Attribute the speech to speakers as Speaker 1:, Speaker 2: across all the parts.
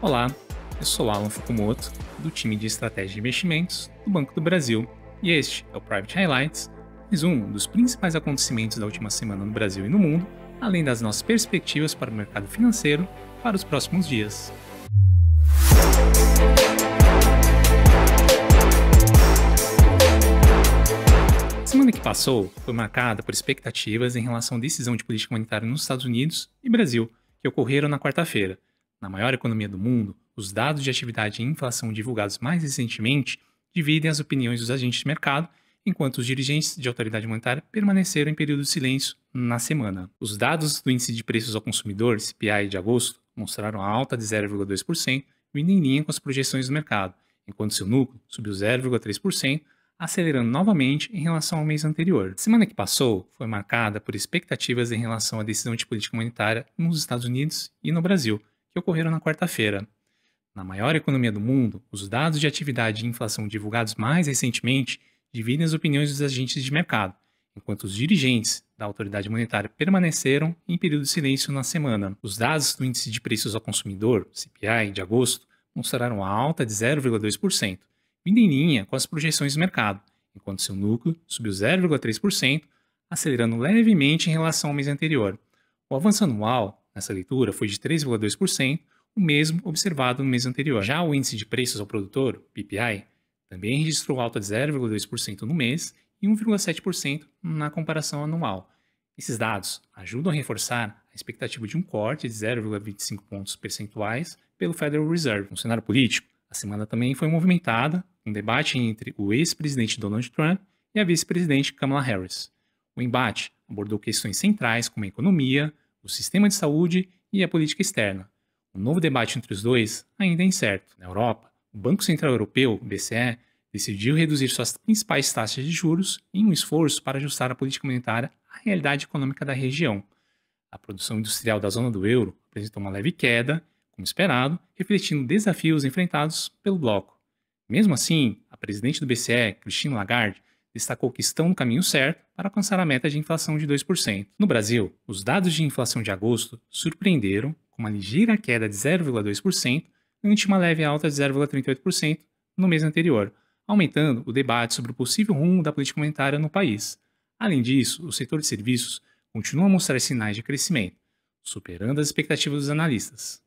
Speaker 1: Olá, eu sou Alan Fukumoto, do time de estratégia de investimentos do Banco do Brasil, e este é o Private Highlights, mais um dos principais acontecimentos da última semana no Brasil e no mundo, além das nossas perspectivas para o mercado financeiro para os próximos dias. A semana que passou foi marcada por expectativas em relação à decisão de política monetária nos Estados Unidos e Brasil, que ocorreram na quarta-feira na maior economia do mundo, os dados de atividade e inflação divulgados mais recentemente dividem as opiniões dos agentes de mercado, enquanto os dirigentes de autoridade monetária permaneceram em período de silêncio na semana. Os dados do índice de preços ao consumidor, CPI, de agosto, mostraram a alta de 0,2%, vindo em linha com as projeções do mercado, enquanto seu núcleo subiu 0,3%, acelerando novamente em relação ao mês anterior. A semana que passou foi marcada por expectativas em relação à decisão de política monetária nos Estados Unidos e no Brasil, que ocorreram na quarta-feira. Na maior economia do mundo, os dados de atividade e inflação divulgados mais recentemente dividem as opiniões dos agentes de mercado, enquanto os dirigentes da autoridade monetária permaneceram em período de silêncio na semana. Os dados do índice de preços ao consumidor, CPI, de agosto, mostraram a alta de 0,2%, vindo em linha com as projeções do mercado, enquanto seu núcleo subiu 0,3%, acelerando levemente em relação ao mês anterior. O avanço anual Nessa leitura foi de 3,2%, o mesmo observado no mês anterior. Já o índice de preços ao produtor, PPI, também registrou alta de 0,2% no mês e 1,7% na comparação anual. Esses dados ajudam a reforçar a expectativa de um corte de 0,25 pontos percentuais pelo Federal Reserve. No cenário político, a semana também foi movimentada, um debate entre o ex-presidente Donald Trump e a vice-presidente Kamala Harris. O embate abordou questões centrais como a economia, o sistema de saúde e a política externa. O novo debate entre os dois ainda é incerto. Na Europa, o Banco Central Europeu, BCE, decidiu reduzir suas principais taxas de juros em um esforço para ajustar a política monetária à realidade econômica da região. A produção industrial da zona do euro apresentou uma leve queda, como esperado, refletindo desafios enfrentados pelo bloco. Mesmo assim, a presidente do BCE, Christine Lagarde, destacou que estão no caminho certo para alcançar a meta de inflação de 2%. No Brasil, os dados de inflação de agosto surpreenderam com uma ligeira queda de 0,2% ante uma leve alta de 0,38% no mês anterior, aumentando o debate sobre o possível rumo da política monetária no país. Além disso, o setor de serviços continua a mostrar sinais de crescimento, superando as expectativas dos analistas.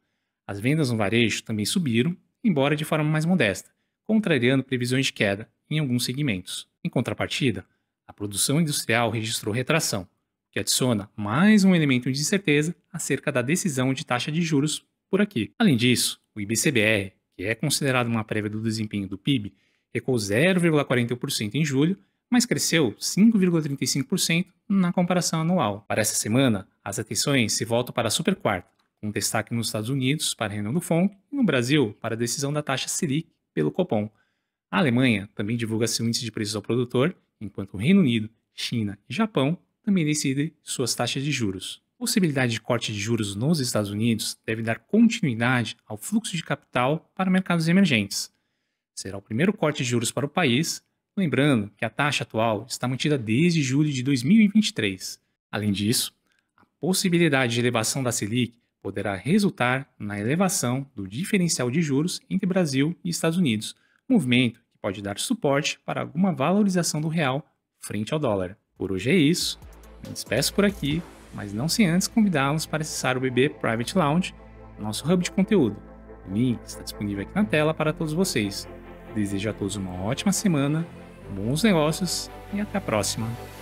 Speaker 1: As vendas no varejo também subiram, embora de forma mais modesta, contrariando previsões de queda em alguns segmentos. Em contrapartida, a produção industrial registrou retração, que adiciona mais um elemento de incerteza acerca da decisão de taxa de juros por aqui. Além disso, o IBCBR, que é considerado uma prévia do desempenho do PIB, recuou 0,41% em julho, mas cresceu 5,35% na comparação anual. Para essa semana, as atenções se voltam para a superquarta, com destaque nos Estados Unidos para a reunião do FONC e no Brasil para a decisão da taxa Selic pelo Copom. A Alemanha também divulga seu índice de preços ao produtor, enquanto o Reino Unido, China e Japão também decidem suas taxas de juros. A possibilidade de corte de juros nos Estados Unidos deve dar continuidade ao fluxo de capital para mercados emergentes. Será o primeiro corte de juros para o país, lembrando que a taxa atual está mantida desde julho de 2023. Além disso, a possibilidade de elevação da Selic poderá resultar na elevação do diferencial de juros entre Brasil e Estados Unidos, movimento pode dar suporte para alguma valorização do real frente ao dólar. Por hoje é isso, me despeço por aqui, mas não sem antes convidá-los para acessar o BB Private Lounge, nosso hub de conteúdo. O link está disponível aqui na tela para todos vocês. Desejo a todos uma ótima semana, bons negócios e até a próxima!